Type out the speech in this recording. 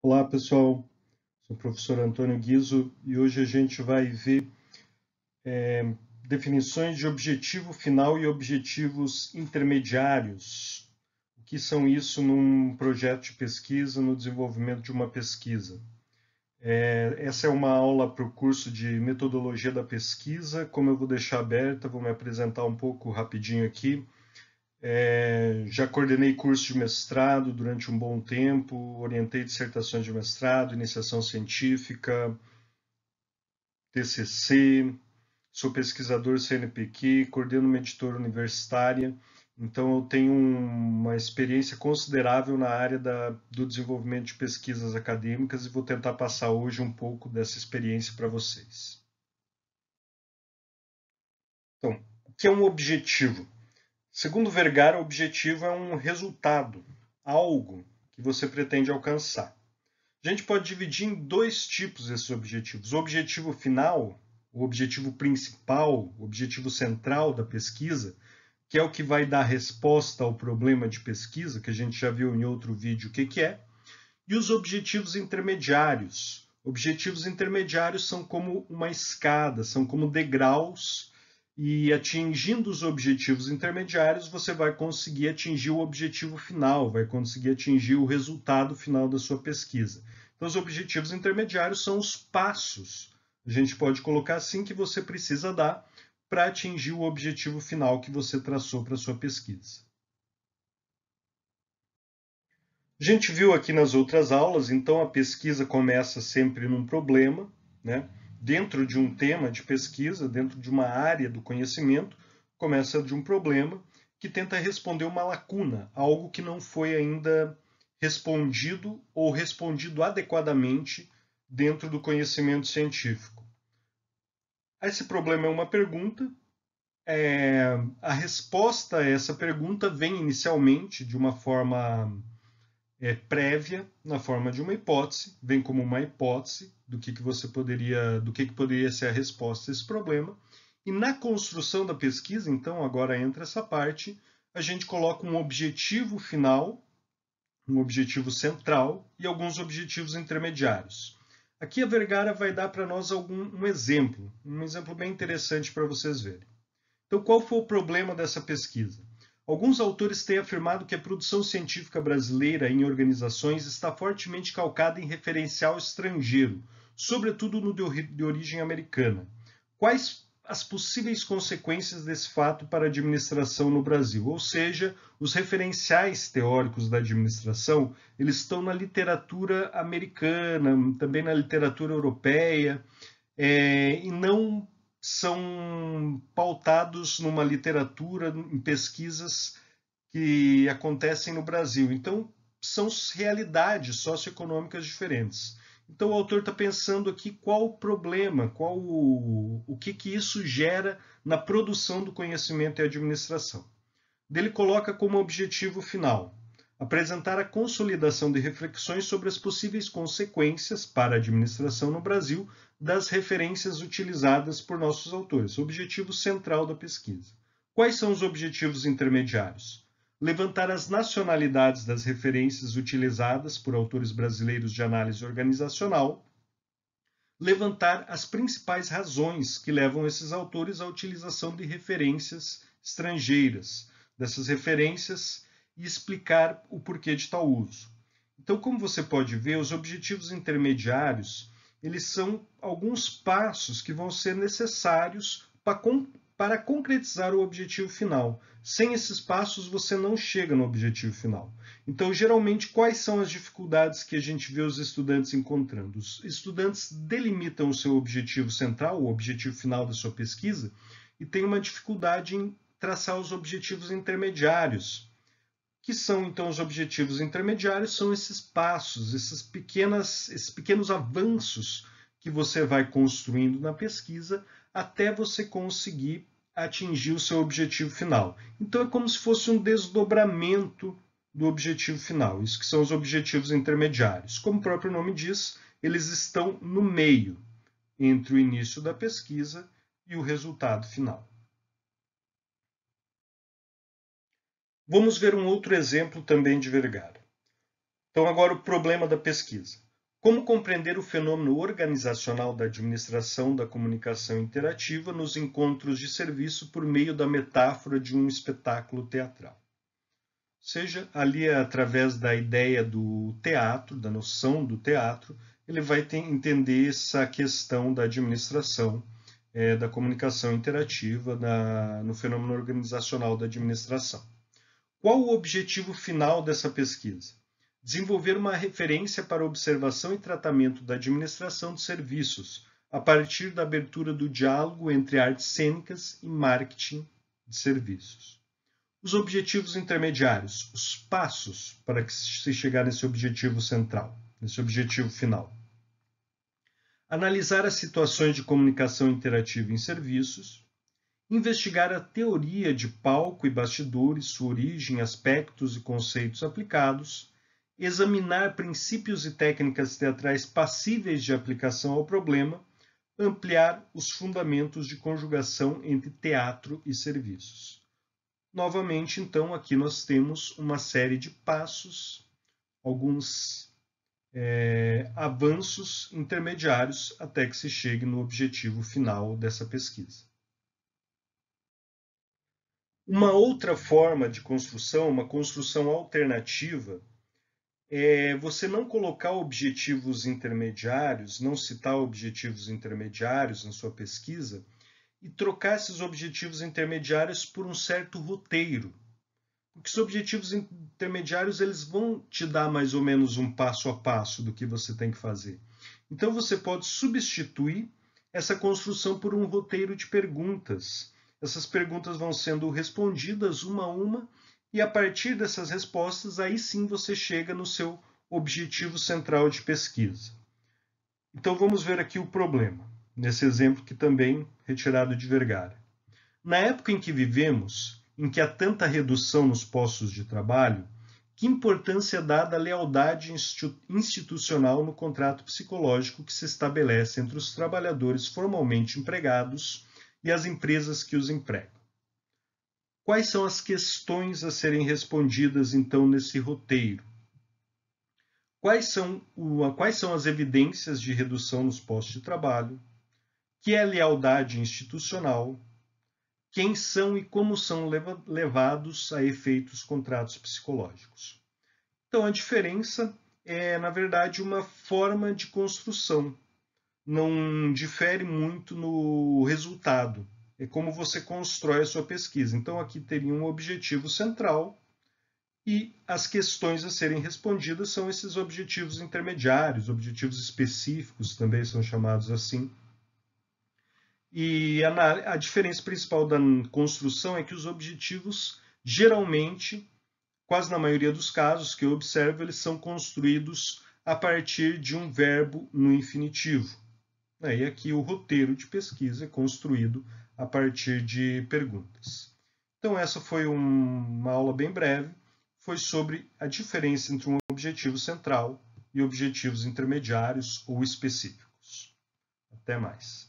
Olá pessoal, sou o professor Antônio Guizo e hoje a gente vai ver é, definições de objetivo final e objetivos intermediários. O que são isso num projeto de pesquisa, no desenvolvimento de uma pesquisa? É, essa é uma aula para o curso de metodologia da pesquisa. Como eu vou deixar aberta, vou me apresentar um pouco rapidinho aqui. É, já coordenei cursos de mestrado durante um bom tempo, orientei dissertações de mestrado, iniciação científica, TCC, sou pesquisador CNPq, coordeno uma editora universitária, então eu tenho uma experiência considerável na área da, do desenvolvimento de pesquisas acadêmicas e vou tentar passar hoje um pouco dessa experiência para vocês. Então, o que é um objetivo? Segundo Vergara, o objetivo é um resultado, algo que você pretende alcançar. A gente pode dividir em dois tipos esses objetivos. O objetivo final, o objetivo principal, o objetivo central da pesquisa, que é o que vai dar resposta ao problema de pesquisa, que a gente já viu em outro vídeo o que, que é, e os objetivos intermediários. Objetivos intermediários são como uma escada, são como degraus e atingindo os objetivos intermediários, você vai conseguir atingir o objetivo final, vai conseguir atingir o resultado final da sua pesquisa. Então, os objetivos intermediários são os passos, a gente pode colocar assim, que você precisa dar para atingir o objetivo final que você traçou para a sua pesquisa. A gente viu aqui nas outras aulas, então a pesquisa começa sempre num problema, né? dentro de um tema de pesquisa, dentro de uma área do conhecimento, começa de um problema que tenta responder uma lacuna, algo que não foi ainda respondido ou respondido adequadamente dentro do conhecimento científico. Esse problema é uma pergunta. É, a resposta a essa pergunta vem inicialmente de uma forma é, prévia na forma de uma hipótese, vem como uma hipótese do que, que você poderia, do que, que poderia ser a resposta a esse problema. E na construção da pesquisa, então agora entra essa parte, a gente coloca um objetivo final, um objetivo central e alguns objetivos intermediários. Aqui a Vergara vai dar para nós algum, um exemplo, um exemplo bem interessante para vocês verem. Então, qual foi o problema dessa pesquisa? Alguns autores têm afirmado que a produção científica brasileira em organizações está fortemente calcada em referencial estrangeiro, sobretudo no de origem americana. Quais as possíveis consequências desse fato para a administração no Brasil, ou seja, os referenciais teóricos da administração, eles estão na literatura americana, também na literatura europeia, é, e não são pautados numa literatura, em pesquisas que acontecem no Brasil. Então, são realidades socioeconômicas diferentes. Então, o autor está pensando aqui qual o problema, qual o, o que, que isso gera na produção do conhecimento e administração. Ele coloca como objetivo final apresentar a consolidação de reflexões sobre as possíveis consequências para a administração no Brasil das referências utilizadas por nossos autores, objetivo central da pesquisa. Quais são os objetivos intermediários? Levantar as nacionalidades das referências utilizadas por autores brasileiros de análise organizacional. Levantar as principais razões que levam esses autores à utilização de referências estrangeiras. Dessas referências, e explicar o porquê de tal uso. Então, como você pode ver, os objetivos intermediários eles são alguns passos que vão ser necessários para, para concretizar o objetivo final. Sem esses passos, você não chega no objetivo final. Então, geralmente, quais são as dificuldades que a gente vê os estudantes encontrando? Os estudantes delimitam o seu objetivo central, o objetivo final da sua pesquisa, e tem uma dificuldade em traçar os objetivos intermediários que são então os objetivos intermediários, são esses passos, esses, pequenas, esses pequenos avanços que você vai construindo na pesquisa até você conseguir atingir o seu objetivo final. Então é como se fosse um desdobramento do objetivo final, isso que são os objetivos intermediários. Como o próprio nome diz, eles estão no meio entre o início da pesquisa e o resultado final. Vamos ver um outro exemplo também de Vergara. Então, agora o problema da pesquisa. Como compreender o fenômeno organizacional da administração da comunicação interativa nos encontros de serviço por meio da metáfora de um espetáculo teatral? Ou seja, ali através da ideia do teatro, da noção do teatro, ele vai ter, entender essa questão da administração, é, da comunicação interativa, no fenômeno organizacional da administração. Qual o objetivo final dessa pesquisa? Desenvolver uma referência para observação e tratamento da administração de serviços, a partir da abertura do diálogo entre artes cênicas e marketing de serviços. Os objetivos intermediários, os passos para que se chegar nesse objetivo central, nesse objetivo final. Analisar as situações de comunicação interativa em serviços, investigar a teoria de palco e bastidores, sua origem, aspectos e conceitos aplicados, examinar princípios e técnicas teatrais passíveis de aplicação ao problema, ampliar os fundamentos de conjugação entre teatro e serviços. Novamente, então, aqui nós temos uma série de passos, alguns é, avanços intermediários até que se chegue no objetivo final dessa pesquisa. Uma outra forma de construção, uma construção alternativa, é você não colocar objetivos intermediários, não citar objetivos intermediários na sua pesquisa e trocar esses objetivos intermediários por um certo roteiro. Porque os objetivos intermediários eles vão te dar mais ou menos um passo a passo do que você tem que fazer. Então você pode substituir essa construção por um roteiro de perguntas essas perguntas vão sendo respondidas uma a uma, e a partir dessas respostas, aí sim você chega no seu objetivo central de pesquisa. Então vamos ver aqui o problema, nesse exemplo que também retirado de Vergara. Na época em que vivemos, em que há tanta redução nos postos de trabalho, que importância é dada à lealdade institucional no contrato psicológico que se estabelece entre os trabalhadores formalmente empregados e as empresas que os empregam. Quais são as questões a serem respondidas, então, nesse roteiro? Quais são, o, quais são as evidências de redução nos postos de trabalho? Que é lealdade institucional? Quem são e como são levados a efeitos contratos psicológicos? Então, a diferença é, na verdade, uma forma de construção não difere muito no resultado. É como você constrói a sua pesquisa. Então, aqui teria um objetivo central e as questões a serem respondidas são esses objetivos intermediários, objetivos específicos também são chamados assim. E a, a diferença principal da construção é que os objetivos geralmente, quase na maioria dos casos que eu observo, eles são construídos a partir de um verbo no infinitivo. Né, e aqui o roteiro de pesquisa é construído a partir de perguntas. Então, essa foi uma aula bem breve, foi sobre a diferença entre um objetivo central e objetivos intermediários ou específicos. Até mais.